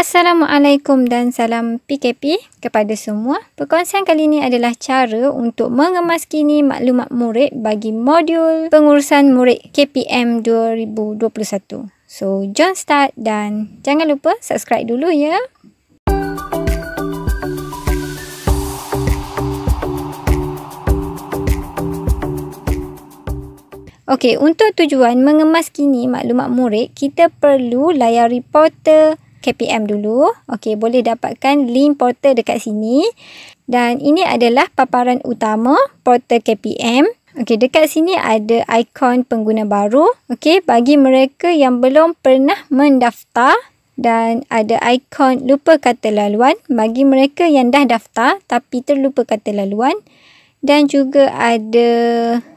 Assalamualaikum dan salam PKP kepada semua. Perkongsian kali ini adalah cara untuk mengemaskini maklumat murid bagi modul pengurusan murid KPM 2021. So, jom start dan jangan lupa subscribe dulu ya. Okey, untuk tujuan mengemaskini maklumat murid, kita perlu layar reporter KPM dulu. Okey, boleh dapatkan link portal dekat sini. Dan ini adalah paparan utama portal KPM. Okey, dekat sini ada ikon pengguna baru. Okey, bagi mereka yang belum pernah mendaftar dan ada ikon lupa kata laluan bagi mereka yang dah daftar tapi terlupa kata laluan dan juga ada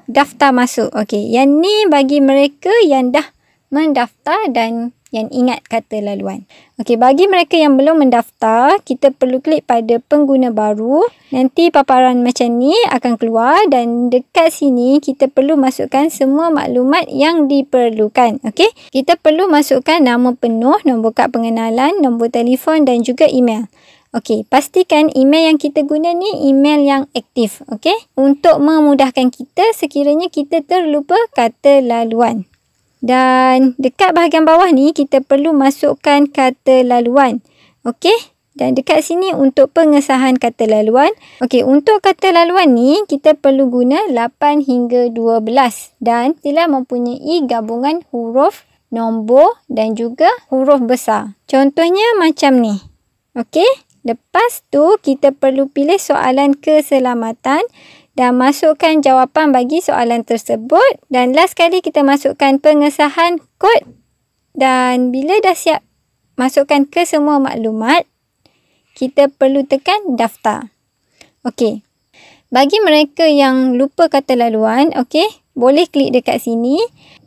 daftar masuk. Okey, yang ni bagi mereka yang dah mendaftar dan yang ingat kata laluan. Okey, bagi mereka yang belum mendaftar, kita perlu klik pada pengguna baru. Nanti paparan macam ni akan keluar dan dekat sini kita perlu masukkan semua maklumat yang diperlukan. Okey, kita perlu masukkan nama penuh, nombor kad pengenalan, nombor telefon dan juga email. Okey, pastikan email yang kita guna ni email yang aktif, okey? Untuk memudahkan kita sekiranya kita terlupa kata laluan. Dan dekat bahagian bawah ni kita perlu masukkan kata laluan. Okey? Dan dekat sini untuk pengesahan kata laluan. Okey, untuk kata laluan ni kita perlu guna 8 hingga 12 dan sila mempunyai gabungan huruf nombor dan juga huruf besar. Contohnya macam ni. Okey? Lepas tu kita perlu pilih soalan keselamatan dan masukkan jawapan bagi soalan tersebut dan last sekali kita masukkan pengesahan kod dan bila dah siap masukkan ke semua maklumat kita perlu tekan daftar. Okey. Bagi mereka yang lupa kata laluan, okey, boleh klik dekat sini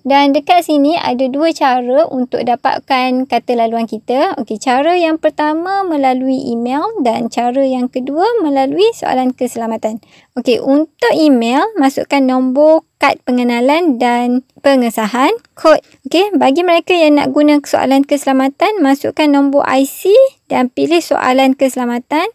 dan dekat sini ada dua cara untuk dapatkan kata laluan kita. Okey, cara yang pertama melalui email dan cara yang kedua melalui soalan keselamatan. Okey, untuk email masukkan nombor kad pengenalan dan pengesahan, kod. Okey, bagi mereka yang nak guna soalan keselamatan masukkan nombor IC dan pilih soalan keselamatan.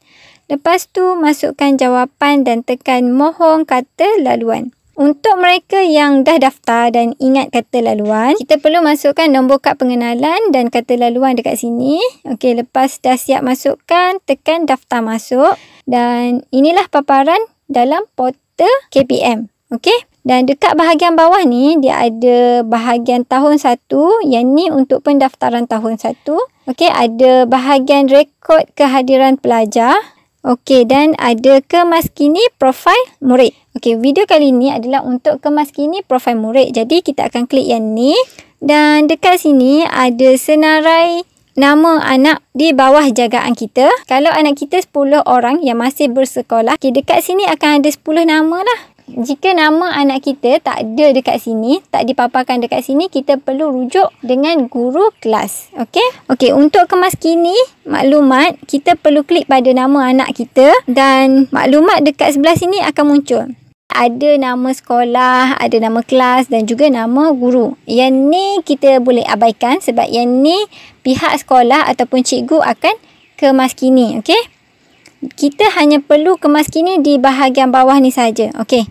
Lepas tu masukkan jawapan dan tekan mohon kata laluan. Untuk mereka yang dah daftar dan ingat kata laluan, kita perlu masukkan nombor kad pengenalan dan kata laluan dekat sini. Okey, lepas dah siap masukkan, tekan daftar masuk. Dan inilah paparan dalam portal KPM. Okey, dan dekat bahagian bawah ni, dia ada bahagian tahun 1 yang ni untuk pendaftaran tahun 1. Okey, ada bahagian rekod kehadiran pelajar. Okey, dan ada kemaskini profil murid. Okey, video kali ini adalah untuk kemaskini profil murid. Jadi, kita akan klik yang ni. Dan dekat sini ada senarai nama anak di bawah jagaan kita. Kalau anak kita 10 orang yang masih bersekolah, okay, dekat sini akan ada 10 nama lah jika nama anak kita tak ada dekat sini, tak dipaparkan dekat sini, kita perlu rujuk dengan guru kelas. Okey? Okey, untuk kemas kini, maklumat, kita perlu klik pada nama anak kita dan maklumat dekat sebelah sini akan muncul. Ada nama sekolah, ada nama kelas dan juga nama guru. Yang ni kita boleh abaikan sebab yang ni pihak sekolah ataupun cikgu akan kemas kini. Okey? kita hanya perlu kemas kini di bahagian bawah ni saja. Okey.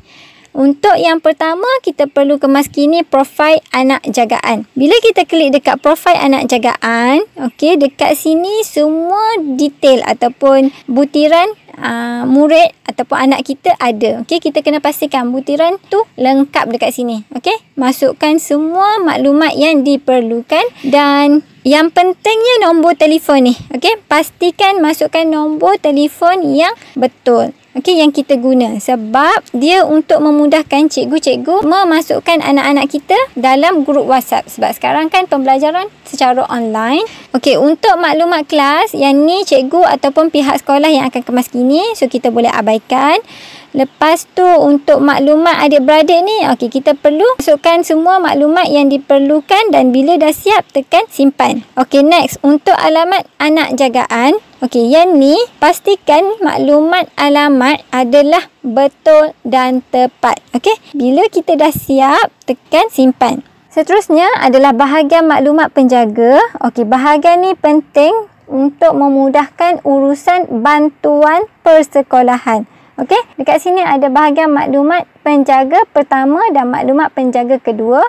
Untuk yang pertama, kita perlu kemas kini profil anak jagaan. Bila kita klik dekat profil anak jagaan, okey, dekat sini semua detail ataupun butiran aa, ah, murid ataupun anak kita ada. Okey, kita kena pastikan butiran tu lengkap dekat sini. Okey, masukkan semua maklumat yang diperlukan dan yang pentingnya nombor telefon ni. Okey, pastikan masukkan nombor telefon yang betul okey yang kita guna sebab dia untuk memudahkan cikgu-cikgu memasukkan anak-anak kita dalam grup WhatsApp sebab sekarang kan pembelajaran secara online. Okey, untuk maklumat kelas yang ni cikgu ataupun pihak sekolah yang akan kemas kini so kita boleh abaikan. Lepas tu untuk maklumat adik-beradik ni, okay kita perlu masukkan semua maklumat yang diperlukan dan bila dah siap tekan simpan. Okey next, untuk alamat anak jagaan, okey yang ni pastikan maklumat alamat adalah betul dan tepat. Okey, bila kita dah siap tekan simpan. Seterusnya adalah bahagian maklumat penjaga. Okey, bahagian ni penting untuk memudahkan urusan bantuan persekolahan. Okey, dekat sini ada bahagian maklumat penjaga pertama dan maklumat penjaga kedua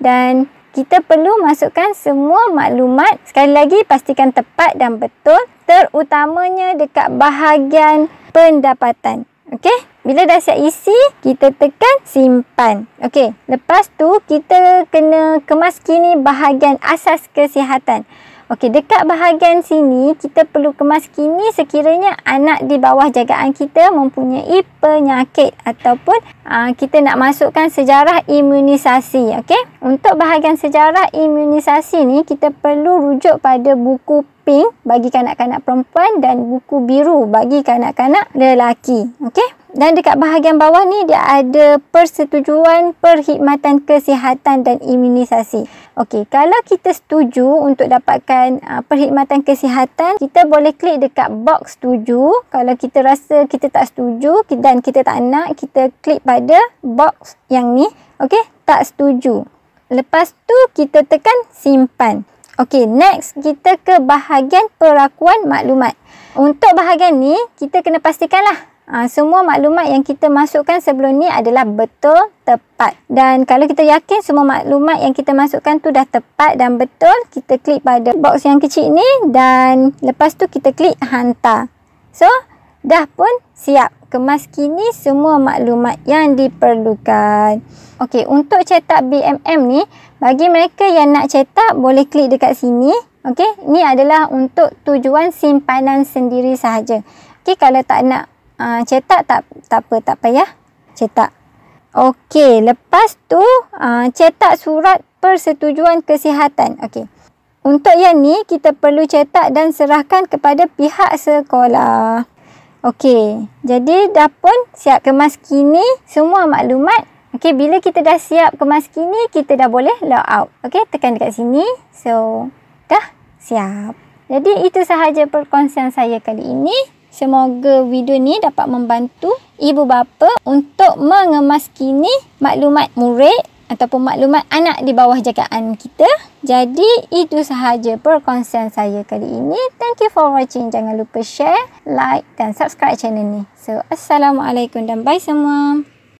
dan kita perlu masukkan semua maklumat. Sekali lagi pastikan tepat dan betul, terutamanya dekat bahagian pendapatan. Okey, bila dah siap isi, kita tekan simpan. Okey, lepas tu kita kena kemas kini bahagian asas kesihatan. Okey, dekat bahagian sini kita perlu kemas kini sekiranya anak di bawah jagaan kita mempunyai penyakit ataupun aa, ah, kita nak masukkan sejarah imunisasi. Okey, untuk bahagian sejarah imunisasi ni kita perlu rujuk pada buku pink bagi kanak-kanak perempuan dan buku biru bagi kanak-kanak lelaki. Okey? Dan dekat bahagian bawah ni dia ada persetujuan perkhidmatan kesihatan dan imunisasi. Okey, kalau kita setuju untuk dapatkan uh, perkhidmatan kesihatan, kita boleh klik dekat box setuju. Kalau kita rasa kita tak setuju dan kita tak nak, kita klik pada box yang ni. Okey, tak setuju. Lepas tu kita tekan simpan. Okey, next kita ke bahagian perakuan maklumat. Untuk bahagian ni, kita kena pastikanlah ha, semua maklumat yang kita masukkan sebelum ni adalah betul, tepat. Dan kalau kita yakin semua maklumat yang kita masukkan tu dah tepat dan betul, kita klik pada box yang kecil ni dan lepas tu kita klik hantar. So, Dah pun siap kemas kini semua maklumat yang diperlukan. Okey, untuk cetak BMM ni, bagi mereka yang nak cetak boleh klik dekat sini. Okey, ni adalah untuk tujuan simpanan sendiri sahaja. Okey, kalau tak nak uh, cetak tak tak apa, tak payah cetak. Okey, lepas tu uh, cetak surat persetujuan kesihatan. Okey. Untuk yang ni kita perlu cetak dan serahkan kepada pihak sekolah. Okey, jadi dah pun siap kemas kini semua maklumat. Okey, bila kita dah siap kemas kini, kita dah boleh log out. Okey, tekan dekat sini. So, dah siap. Jadi itu sahaja perkongsian saya kali ini. Semoga video ni dapat membantu ibu bapa untuk mengemas kini maklumat murid ataupun maklumat anak di bawah jagaan kita. Jadi itu sahaja perkongsian saya kali ini. Thank you for watching. Jangan lupa share, like dan subscribe channel ni. So, Assalamualaikum dan bye semua.